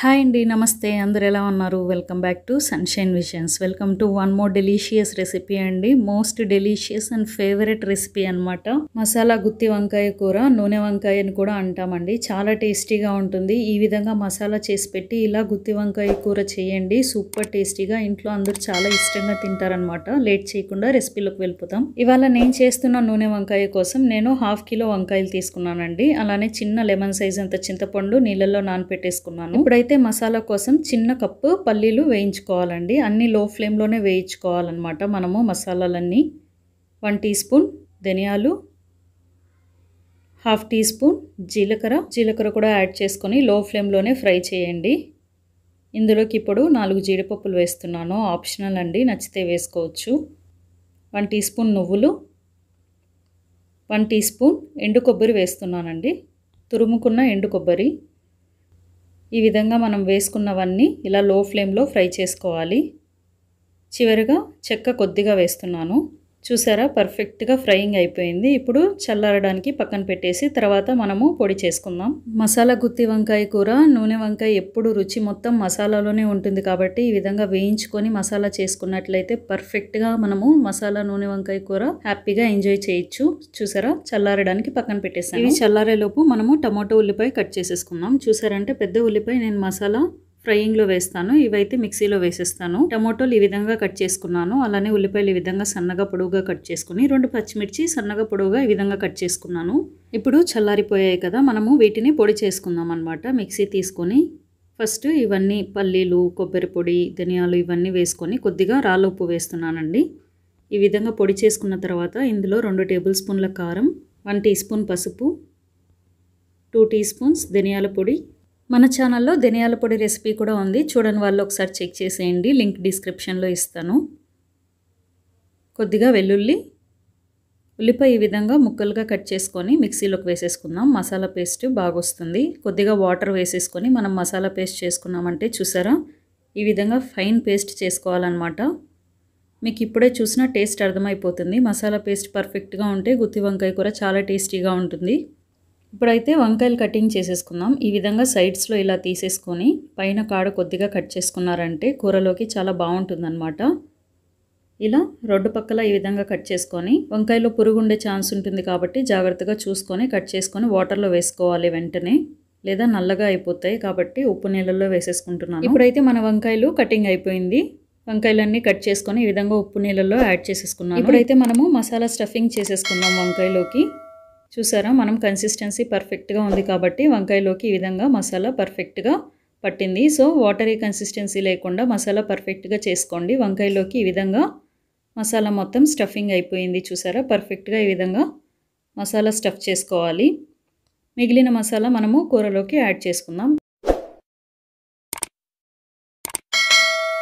hi అండి నమస్తే అందరు ఎలా ఉన్నారు welcome back to Sunshine Visions welcome to one more delicious recipe అండి most delicious and favourite recipe అనమాట మసాలా గుత్తి వంకాయ కూర నూనె వంకాయ అని కూడా అంటామండి చాలా టేస్టీగా ఉంటుంది ఈ విధంగా మసాలా చేసి పెట్టి ఇలా గుత్తి వంకాయ కూర చేయండి సూపర్ టేస్టీగా ఇంట్లో అందరూ చాలా ఇష్టంగా తింటారనమాట లేట్ చేయకుండా రెసిపీలోకి వెళ్ళిపోతాం ఇవాళ నేను చేస్తున్న నూనె వంకాయ కోసం నేను హాఫ్ కిలో వంకాయలు తీసుకున్నానండి అలానే చిన్న లెమన్ సైజ్ అంత చింతపండు నీళ్ళల్లో నానపెట్టేసుకున్నాను ఇప్పుడైతే ఏదైతే మసాలా కోసం చిన్న కప్పు పల్లీలు వేయించుకోవాలండి అన్నీ లో ఫ్లేమ్లోనే వేయించుకోవాలన్నమాట మనము మసాలాలన్నీ వన్ టీ స్పూన్ ధనియాలు హాఫ్ టీ స్పూన్ జీలకర్ర జీలకర్ర కూడా యాడ్ చేసుకొని లో ఫ్లేమ్లోనే ఫ్రై చేయండి ఇందులోకి ఇప్పుడు నాలుగు జీడిపప్పులు వేస్తున్నాను ఆప్షనల్ అండి నచ్చితే వేసుకోవచ్చు వన్ టీ స్పూన్ నువ్వులు వన్ టీ స్పూన్ ఎండు కొబ్బరి వేస్తున్నానండి తురుముకున్న ఎండు కొబ్బరి ఈ విధంగా మనం వేసుకున్నవన్నీ ఇలా లో ఫ్లేమ్లో ఫ్రై చేసుకోవాలి చివరిగా చెక్క కొద్దిగా వేస్తున్నాను చూసారా పర్ఫెక్ట్గా ఫ్రైయింగ్ అయిపోయింది ఇప్పుడు చల్లారడానికి పక్కన పెట్టేసి తర్వాత మనము పొడి చేసుకుందాం మసాలా గుత్తి వంకాయ కూర నూనె వంకాయ ఎప్పుడు రుచి మొత్తం మసాలాలోనే ఉంటుంది కాబట్టి ఈ విధంగా వేయించుకొని మసాలా చేసుకున్నట్లయితే పర్ఫెక్ట్గా మనము మసాలా నూనె వంకాయ కూర హ్యాపీగా ఎంజాయ్ చేయొచ్చు చూసారా చల్లారడానికి పక్కన పెట్టేసాను ఇవి చల్లారేలోపు మనము టమాటో ఉల్లిపాయ కట్ చేసేసుకుందాం చూసారంటే పెద్ద ఉల్లిపాయ నేను మసాలా ఫ్రయింగ్లో వేస్తాను ఇవైతే మిక్సీలో వేసేస్తాను టమాటోలు ఈ విధంగా కట్ చేసుకున్నాను అలానే ఉల్లిపాయలు ఈ విధంగా సన్నగా పొడవుగా కట్ చేసుకుని రెండు పచ్చిమిర్చి సన్నగా పొడవుగా ఈ విధంగా కట్ చేసుకున్నాను ఇప్పుడు చల్లారిపోయాయి కదా మనము వీటిని పొడి చేసుకుందాం అనమాట మిక్సీ తీసుకొని ఫస్ట్ ఇవన్నీ పల్లీలు కొబ్బరి పొడి ధనియాలు ఇవన్నీ వేసుకొని కొద్దిగా రాళ్ళ ఉప్పు వేస్తున్నానండి ఈ విధంగా పొడి చేసుకున్న తర్వాత ఇందులో రెండు టేబుల్ స్పూన్ల కారం వన్ టీ స్పూన్ పసుపు టూ టీ స్పూన్స్ ధనియాల పొడి మన ఛానల్లో ధనియాల పొడి రెసిపీ కూడా ఉంది చూడని వాళ్ళు ఒకసారి చెక్ చేసేయండి లింక్ డిస్క్రిప్షన్లో ఇస్తాను కొద్దిగా వెల్లుల్లి ఉల్లిపాయ ఈ విధంగా ముక్కలుగా కట్ చేసుకొని మిక్సీలోకి వేసేసుకుందాం మసాలా పేస్ట్ బాగా వస్తుంది కొద్దిగా వాటర్ వేసేసుకొని మనం మసాలా పేస్ట్ చేసుకున్నామంటే చూసారా ఈ విధంగా ఫైన్ పేస్ట్ చేసుకోవాలన్నమాట మీకు ఇప్పుడే చూసిన టేస్ట్ అర్థమైపోతుంది మసాలా పేస్ట్ పర్ఫెక్ట్గా ఉంటే గుత్తి వంకాయ కూర చాలా టేస్టీగా ఉంటుంది ఇప్పుడైతే వంకాయలు కటింగ్ చేసేసుకుందాం ఈ విధంగా సైడ్స్లో ఇలా తీసేసుకొని పైన కాడ కొద్దిగా కట్ చేసుకున్నారంటే కూరలోకి చాలా బాగుంటుందన్నమాట ఇలా రెండు పక్కల ఈ విధంగా కట్ చేసుకొని వంకాయలో పురుగు ఉండే ఛాన్స్ ఉంటుంది కాబట్టి జాగ్రత్తగా చూసుకొని కట్ చేసుకొని వాటర్లో వేసుకోవాలి వెంటనే లేదా నల్లగా అయిపోతాయి కాబట్టి ఉప్పు నీళ్ళల్లో వేసేసుకుంటున్నాను ఇప్పుడైతే మన వంకాయలు కటింగ్ అయిపోయింది వంకాయలన్నీ కట్ చేసుకొని ఈ విధంగా ఉప్పు నీళ్ళల్లో యాడ్ చేసేసుకున్నాను ఇప్పుడైతే మనము మసాలా స్టఫింగ్ చేసేసుకున్నాం వంకాయలోకి చూసారా మనం కన్సిస్టెన్సీ పర్ఫెక్ట్గా ఉంది కాబట్టి వంకాయలోకి ఈ విధంగా మసాలా పర్ఫెక్ట్గా పట్టింది సో వాటరీ కన్సిస్టెన్సీ లేకుండా మసాలా పర్ఫెక్ట్గా చేసుకోండి వంకాయలోకి ఈ విధంగా మసాలా మొత్తం స్టఫింగ్ అయిపోయింది చూసారా పర్ఫెక్ట్గా ఈ విధంగా మసాలా స్టఫ్ చేసుకోవాలి మిగిలిన మసాలా మనము కూరలోకి యాడ్ చేసుకుందాం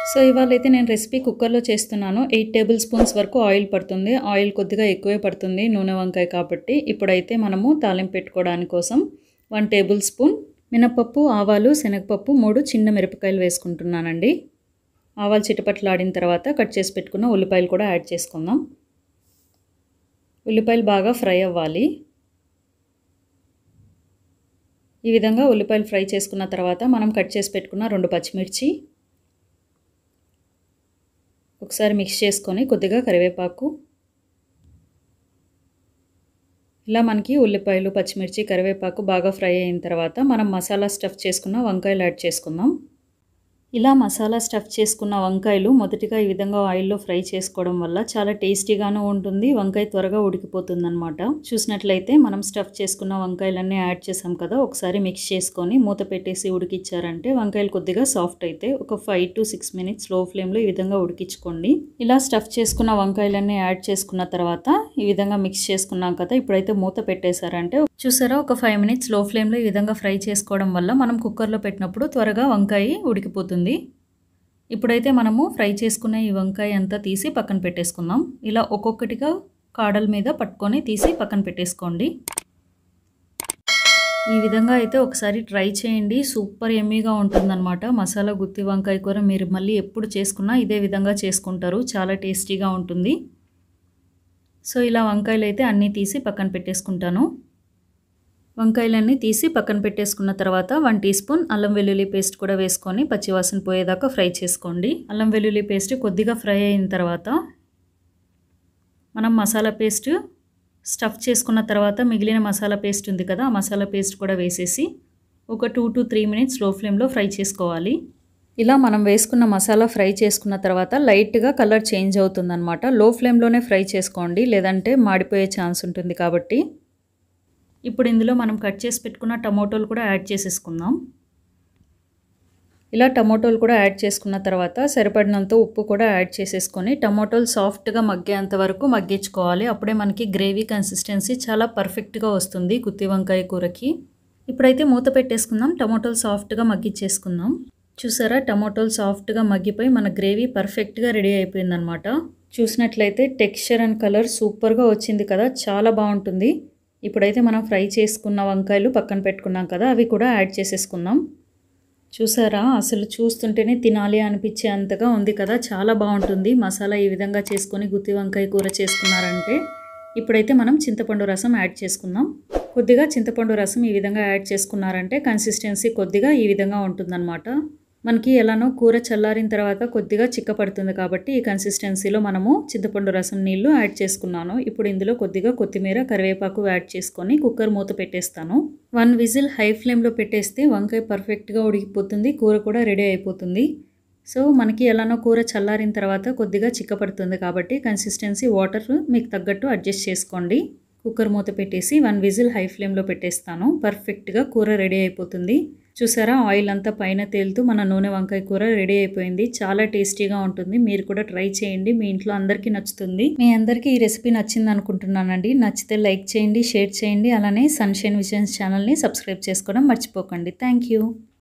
సో ఇవాళ అయితే నేను రెసిపీ కుక్కర్లో చేస్తున్నాను ఎయిట్ టేబుల్ స్పూన్స్ వరకు ఆయిల్ పడుతుంది ఆయిల్ కొద్దిగా ఎక్కువే పడుతుంది నూనె వంకాయ కాబట్టి ఇప్పుడైతే మనము తాలింపు పెట్టుకోవడానికి కోసం వన్ టేబుల్ స్పూన్ మినపప్పు ఆవాలు శనగపప్పు మూడు చిన్న మిరపకాయలు వేసుకుంటున్నానండి ఆవాలు ఆడిన తర్వాత కట్ చేసి పెట్టుకున్న ఉల్లిపాయలు కూడా యాడ్ చేసుకుందాం ఉల్లిపాయలు బాగా ఫ్రై అవ్వాలి ఈ విధంగా ఉల్లిపాయలు ఫ్రై చేసుకున్న తర్వాత మనం కట్ చేసి పెట్టుకున్న రెండు పచ్చిమిర్చి ఒకసారి మిక్స్ చేసుకొని కొద్దిగా కరివేపాకు ఇలా మనకి ఉల్లిపాయలు పచ్చిమిర్చి కరివేపాకు బాగా ఫ్రై అయిన తర్వాత మనం మసాలా స్టఫ్ చేసుకున్న వంకాయలు యాడ్ చేసుకుందాం ఇలా మసాలా స్టఫ్ చేసుకున్న వంకాయలు మొదటిగా ఈ విధంగా ఆయిల్లో ఫ్రై చేసుకోవడం వల్ల చాలా టేస్టీగానూ ఉంటుంది వంకాయ త్వరగా ఉడికిపోతుంది అనమాట చూసినట్లయితే మనం స్టఫ్ చేసుకున్న వంకాయలన్నీ యాడ్ చేసాం కదా ఒకసారి మిక్స్ చేసుకొని మూత పెట్టేసి ఉడికిచ్చారంటే వంకాయలు కొద్దిగా సాఫ్ట్ అయితే ఒక ఫైవ్ టు సిక్స్ మినిట్స్ లో ఫ్లేమ్లో ఈ విధంగా ఉడికించుకోండి ఇలా స్టఫ్ చేసుకున్న వంకాయలన్నీ యాడ్ చేసుకున్న తర్వాత ఈ విధంగా మిక్స్ చేసుకున్నాం కదా ఇప్పుడైతే మూత పెట్టేశారంటే చూసారా ఒక ఫైవ్ మినిట్స్ లో ఫ్లేమ్లో ఈ విధంగా ఫ్రై చేసుకోవడం వల్ల మనం కుక్కర్లో పెట్టినప్పుడు త్వరగా వంకాయ ఉడికిపోతుంది వస్తుంది ఇప్పుడైతే మనము ఫ్రై చేసుకున్న ఈ వంకాయ అంతా తీసి పక్కన పెట్టేసుకుందాం ఇలా ఒక్కొక్కటిగా కాడల మీద పట్టుకొని తీసి పక్కన పెట్టేసుకోండి ఈ విధంగా అయితే ఒకసారి ట్రై చేయండి సూపర్ ఎమ్మీగా ఉంటుందన్నమాట మసాలా గుత్తి వంకాయ కూర మీరు మళ్ళీ ఎప్పుడు చేసుకున్నా ఇదే విధంగా చేసుకుంటారు చాలా టేస్టీగా ఉంటుంది సో ఇలా వంకాయలు అయితే అన్నీ తీసి పక్కన పెట్టేసుకుంటాను వంకాయలన్నీ తీసి పక్కన పెట్టేసుకున్న తర్వాత వన్ టీ స్పూన్ అల్లం వెల్లుల్లి పేస్ట్ కూడా వేసుకొని పచ్చివాసన పోయేదాకా ఫ్రై చేసుకోండి అల్లం వెల్లుల్లి పేస్ట్ కొద్దిగా ఫ్రై అయిన తర్వాత మనం మసాలా పేస్ట్ స్టఫ్ చేసుకున్న తర్వాత మిగిలిన మసాలా పేస్ట్ ఉంది కదా ఆ మసాలా పేస్ట్ కూడా వేసేసి ఒక టూ టు త్రీ మినిట్స్ లో ఫ్లేమ్లో ఫ్రై చేసుకోవాలి ఇలా మనం వేసుకున్న మసాలా ఫ్రై చేసుకున్న తర్వాత లైట్గా కలర్ చేంజ్ అవుతుందన్నమాట లో ఫ్లేమ్లోనే ఫ్రై చేసుకోండి లేదంటే మాడిపోయే ఛాన్స్ ఉంటుంది కాబట్టి ఇప్పుడు ఇందులో మనం కట్ చేసి పెట్టుకున్న టమోటోలు కూడా యాడ్ చేసేసుకుందాం ఇలా టమోటోలు కూడా యాడ్ చేసుకున్న తర్వాత సరిపడినంత ఉప్పు కూడా యాడ్ చేసేసుకొని టమోటోలు సాఫ్ట్గా మగ్గేంత వరకు మగ్గించుకోవాలి అప్పుడే మనకి గ్రేవీ కన్సిస్టెన్సీ చాలా పర్ఫెక్ట్గా వస్తుంది గుత్తి వంకాయ కూరకి ఇప్పుడైతే మూత పెట్టేసుకుందాం టమోటోలు సాఫ్ట్గా మగ్గించేసుకుందాం చూసారా టమోటోలు సాఫ్ట్గా మగ్గిపోయి మన గ్రేవీ పర్ఫెక్ట్గా రెడీ అయిపోయిందనమాట చూసినట్లయితే టెక్స్చర్ అండ్ కలర్ సూపర్గా వచ్చింది కదా చాలా బాగుంటుంది ఇప్పుడైతే మనం ఫ్రై చేసుకున్న వంకాయలు పక్కన పెట్టుకున్నాం కదా అవి కూడా యాడ్ చేసేసుకుందాం చూసారా అసలు చూస్తుంటేనే తినాలి అనిపించే అంతగా ఉంది కదా చాలా బాగుంటుంది మసాలా ఈ విధంగా చేసుకొని గుత్తి వంకాయ కూర చేసుకున్నారంటే ఇప్పుడైతే మనం చింతపండు రసం యాడ్ చేసుకుందాం కొద్దిగా చింతపండు రసం ఈ విధంగా యాడ్ చేసుకున్నారంటే కన్సిస్టెన్సీ కొద్దిగా ఈ విధంగా ఉంటుందన్నమాట మనకి ఎలానో కూర చల్లారిన తర్వాత కొద్దిగా చిక్కపడుతుంది కాబట్టి ఈ కన్సిస్టెన్సీలో మనము చింతపండు రసం నీళ్లు యాడ్ చేసుకున్నాను ఇప్పుడు ఇందులో కొద్దిగా కొత్తిమీర కరివేపాకు యాడ్ చేసుకొని కుక్కర్ మూత పెట్టేస్తాను వన్ విజిల్ హై ఫ్లేమ్లో పెట్టేస్తే వంకాయ పర్ఫెక్ట్గా ఉడికిపోతుంది కూర కూడా రెడీ అయిపోతుంది సో మనకి ఎలానో కూర చల్లారిన తర్వాత కొద్దిగా చిక్కపడుతుంది కాబట్టి కన్సిస్టెన్సీ వాటర్ మీకు తగ్గట్టు అడ్జస్ట్ చేసుకోండి కుక్కర్ మూత పెట్టేసి వన్ విజిల్ హై ఫ్లేమ్లో పెట్టేస్తాను పర్ఫెక్ట్గా కూర రెడీ అయిపోతుంది చూసారా ఆయిల్ అంతా పైన తేలుతూ మన నూనె వంకాయ కూర రెడీ అయిపోయింది చాలా టేస్టీగా ఉంటుంది మీరు కూడా ట్రై చేయండి మీ ఇంట్లో అందరికీ నచ్చుతుంది మీ అందరికీ ఈ రెసిపీ నచ్చింది అనుకుంటున్నానండి నచ్చితే లైక్ చేయండి షేర్ చేయండి అలానే సన్షైన్ విజన్స్ ఛానల్ని సబ్స్క్రైబ్ చేసుకోవడం మర్చిపోకండి థ్యాంక్